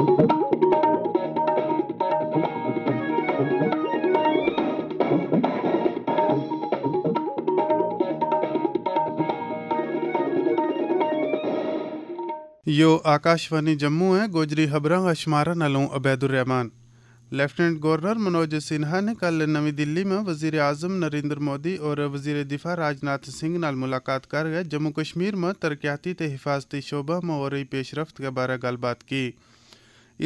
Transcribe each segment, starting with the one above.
यो आकाशवाणी जम्मू है गोजरी खबर अशमारा नलों रहमान लेफ्टिनेंट गवर्नर मनोज सिन्हा ने कल नवी दिल्ली में वजीर आजम नरेंद्र मोदी और वजीर दिफा राजनाथ सिंह नाल मुलाकात कर गए जम्मू कश्मीर में तरक्याती तो हिफाजती शोभा में हो रही पेशरफ के बारे गलबात की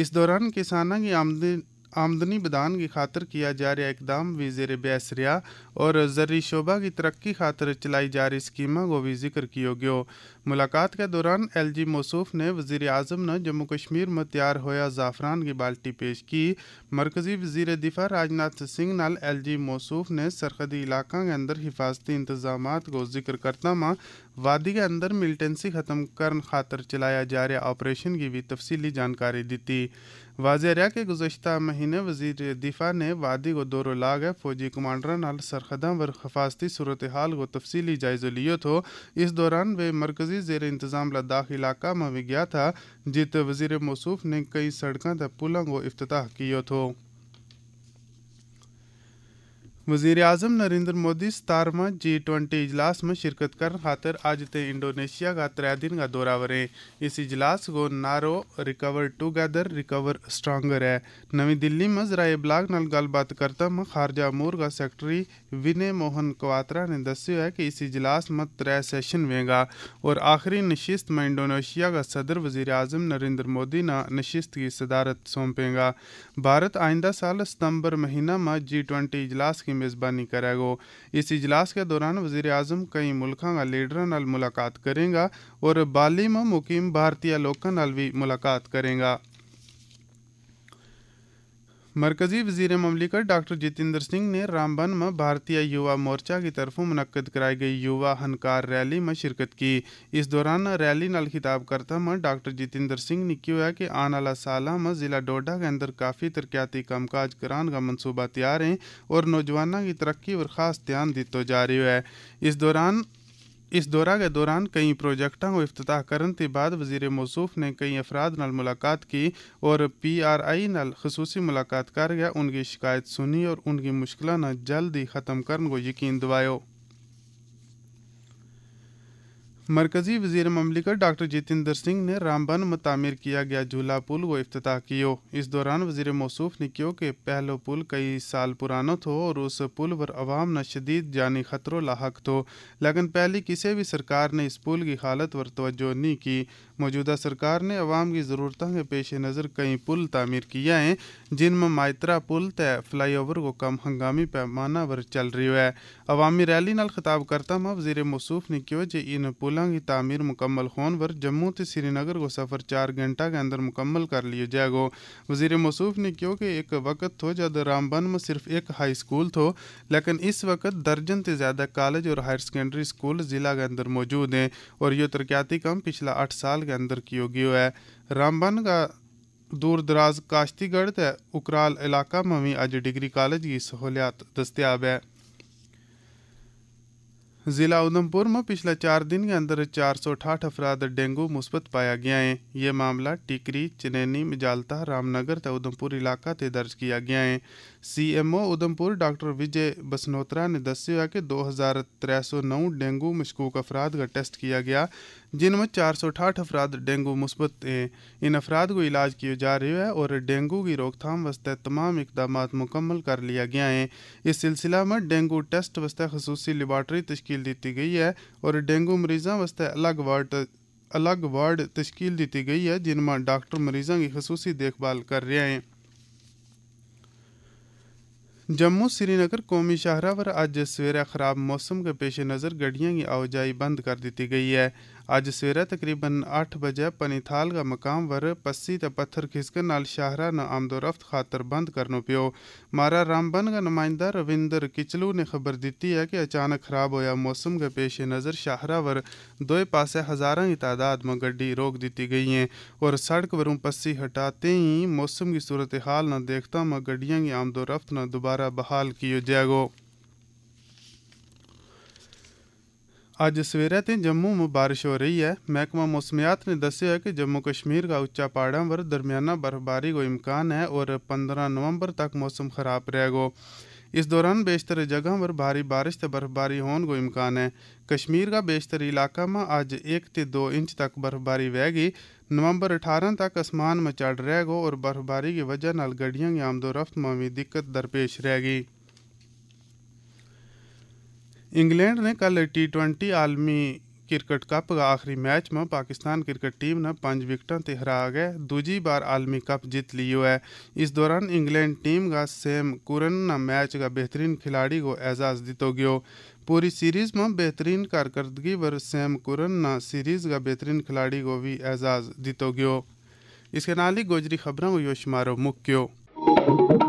इस दौरान किसानों की आमदनी आमदनी बदान की खातर किया जा रहा इकदाम भी जेर बैसरिया और जर्री शोभा की तरक्की खातर चलाई जा रही स्कीम को भी जिक्र किया गया मुलाकात के दौरान एल जी मौसूफ ने वजीर अजम ने जम्मू कश्मीर में तैयार होया जाफरान की बाल्टी पेश की मरकजी वजीर दिफा राजनाथ सिंह नाल एल जी मौसूफ ने सरहदी इलाकों के अंदर हिफाजती इंतजाम को जिक्र करता माँ वादी के अंदर मिलिटेंसी खत्म कर खातर चलाया जा रहा ऑपरेशन की भी तफसीली जानकारी दी वाजे रहा कि गुजशत महीने वजीर दिफा ने वादी को दौरों ला गए फौजी कमांडर नाल सरहदा पर हिफाजती सूरत हाल को तफसीली जायजा लियो तो इस दौरान वे मरकजी मरकजी जेर इंतज़ाम लद्दाख इलाका में भी गया था जित वजीर मौसूफ ने कई सड़कों तक पुलों को अफ्ताह किया था वजीर अजम नरेंद्र मोदी सतारवा जी ट्वेंटी इजलास में शिरकत कर खातर आज ते इंडोनेशिया का त्रै दिन का दौरा वरें इस इजलास को नारो रिकवर टुगेदर रिकवर स्ट्रांगर है नवी दिल्ली में जराए ब्लाग न गलबात करता में खारजा अमूर का सेक्रेटरी विनय मोहन कवात्रा ने दस है कि इस इजलास में त्रै सेशन वेगा और आखिरी नशिस्त में इंडोनेशिया का सदर वजीर अजम नरेंद्र मोदी ने नशिस्त की सदारत सौंपेगा भारत आइंदा साल सितंबर महीना में जी ट्वेंटी इजलास की मेज़बानी करेगा इस इजलास के दौरान वजीर अजम कई मुल्क लीडर मुलाकात करेगा और बाली में मुकीम भारतीय लोगों भी मुलाकात करेगा मरकजी वजीर ममलिकत डॉक्टर जितेंद्र सिंह ने रामबन में भारतीय युवा मोर्चा की तरफों मुनद कराई गई युवा हनकार रैली में शिरकत की इस दौरान रैली नाल खिताब करता में डॉक्टर जितेंद्र सिंह ने किया कि आने वाला साल में जिला डोडा के अंदर काफ़ी तरक्याती कामकाज कराने का मनसूबा तैयार है और नौजवानों की तरक्की पर खास ध्यान दिता जा रही है इस दौरान इस दौरा के दौरान कई प्रोजेक्टा को अफ्ताह करने के बाद वजीर मौसूफ ने कई अफराद न मुलाकात की और पी आर आई न खसूसी मुलाकात कर गया उनकी शिकायत सुनी और उनकी मुश्किल जल्द ही ख़त्म करने को यकीन दवायो मरकजी वजीर ममलिकत डॉक्टर जितेंद्र सिंह ने रामबन में तामीर किया गया झूला पुल व अफ्ताह कियो इस दौरान वजीर मौसूफ ने क्यों कि पहलो पुल कई साल पुराना थो और उस पुल पर अवाम न शदीद जानी खतरों लाक थो लेकिन पहली किसी भी सरकार ने इस पुल की हालत पर तोज्जो नहीं की मौजूदा सरकार ने अवाम की ज़रूरतों के पेश नज़र कई पुल तामीर किया है जिनमें मायतरा पुल तय फ्लाई ओवर को कम हंगामी पैमाना पर चल रही है अवामी रैली खिताब करता में वजीर मौसूफ ने क्यों जो इन पुल पुलों की तमीर मुकम्मल होने पर जम्मू से श्रीनगर को सफ़र चार घंटा के अंदर मुकम्मल कर लिया जाएगा वजीर मसूफ ने क्यों कि एक वक्त थो जब रामबन में सिर्फ एक हाई स्कूल थो लेकिन इस वक्त दर्जन से ज़्यादा कॉलेज और हायर सेकेंडरी स्कूल ज़िला के अंदर मौजूद हैं और यह तरक्याती काम पिछला आठ साल के अंदर किया गया है रामबन का दूर दराज काश्तीगढ़ उकराल इलाका में भी अज डिग्री कॉलेज की सहूलियात दस्तियाब है जिला उधमपुर में पिछले चार दिन के अंदर चार सौ अठाठ अफराद डेंगू मुस्बत पाया गया है ये मामला टिकरी चनैनी मिजालता रामनगर त उधमपुर इलाका से दर्ज किया गया है सीएमओ उधमपुर डॉक्टर विजय बसनोत्रा ने दस्य कि दो हज़ार त्रै सौ नौ डेंगू मशकूक अफराद का टेस्ट किया गया जिनमें चार सौ अठाठ अफराद डेंगू मुस्बत हैं इन अफराद को इलाज किया जा रहा है और डेंगू की रोकथाम वस्ते तमाम इकदाम मुकम्मल कर लिया गया है इस सिलसिला में डेंगू टेस्ट वस्ते खसूसी लेबार्टरी तश्कील दी गई है और डेंगू मरीजों वस्ते अलग वार्ड अलग वार्ड तश्कील दी गई है जिनमें डॉक्टर मरीजों की खसूसी देखभाल कर रहे हैं जम्मू श्रीनगर कौमी शाहरा पर अज सवेरे खराब मौसम के पेश नज़र गड्डियों की आवाजाही बंद कर दी गई है ਅੱਜ ਸਵੇਰੇ ਤਕਰੀਬਨ 8 ਵਜੇ ਪਨੀਥਾਲ ਦਾ ਮਕਾਮ ਵਰ ਪੱਸੀ ਤੇ ਪੱਥਰ ਖਿਸਕਣ ਨਾਲ ਸ਼ਾਹਰਾ ਨੂੰ ਆਮਦੋਰਫਤ ਖਾਤਰ ਬੰਦ ਕਰਨੋ ਪਿਓ ਮਾਰਾ ਰਾਮਬਨ ਦਾ ਨੁਮਾਇੰਦਾ ਰਵਿੰਦਰ ਕਿਚਲੂ ਨੇ ਖਬਰ ਦਿੱਤੀ ਹੈ ਕਿ ਅਚਾਨਕ ਖਰਾਬ ਹੋਇਆ ਮੌਸਮ के पेश नज़र शाहरावर दोए पासे हज़ारों की तादाद में गड्डी रोक दी गई हैं और सड़क वरों पस्सी हटाते ही मौसम की सूरत हाल न देखता में गड्डियों की आमदोरफ्त न दोबारा बहाल किया जाएगा अज सवेरे ਸਵੇਰੇ जम्मू में बारिश हो रही है महकमा मौसमियात ने दस है कि जम्मू कश्मीर का उच्चा पहाड़ों पर दरमियाना बर्फ़बारी को इम्कान है और 15 नवंबर तक मौसम खराब रहेगा इस दौरान बेशतर जगह पर भारी बारिश से बर्फबारी होने को इम्कान है कश्मीर का बेशतर इलाका में आज एक से दो इंच तक बर्फबारी वहगी नवंबर अठारह तक आसमान में चढ़ रहेगा और बर्फबारी की वजह न गड्डियों की आमदोरफ्त में भी दिक्कत दरपेश रहेगी इंग्लैंड ने कल टी ट्वेंटी आलमी क्रिकेट कप का आखिरी मैच में पाकिस्तान क्रिकेट टीम ने पांच विकटों से हरा गए दूजी बार आलमी कप जीत लियो है इस दौरान इंग्लैंड टीम का सेम कुरन ने मैच का बेहतरीन खिलाड़ी को एजाज दितो गयो पूरी सीरीज में बेहतरीन कारकर्दगी पर सेम कुरन ने सीरीज का बेहतरीन खिलाड़ी को भी एजाज दितो गयो इसके नाल ही गोजरी खबरों को यो शुमारो मुक्यो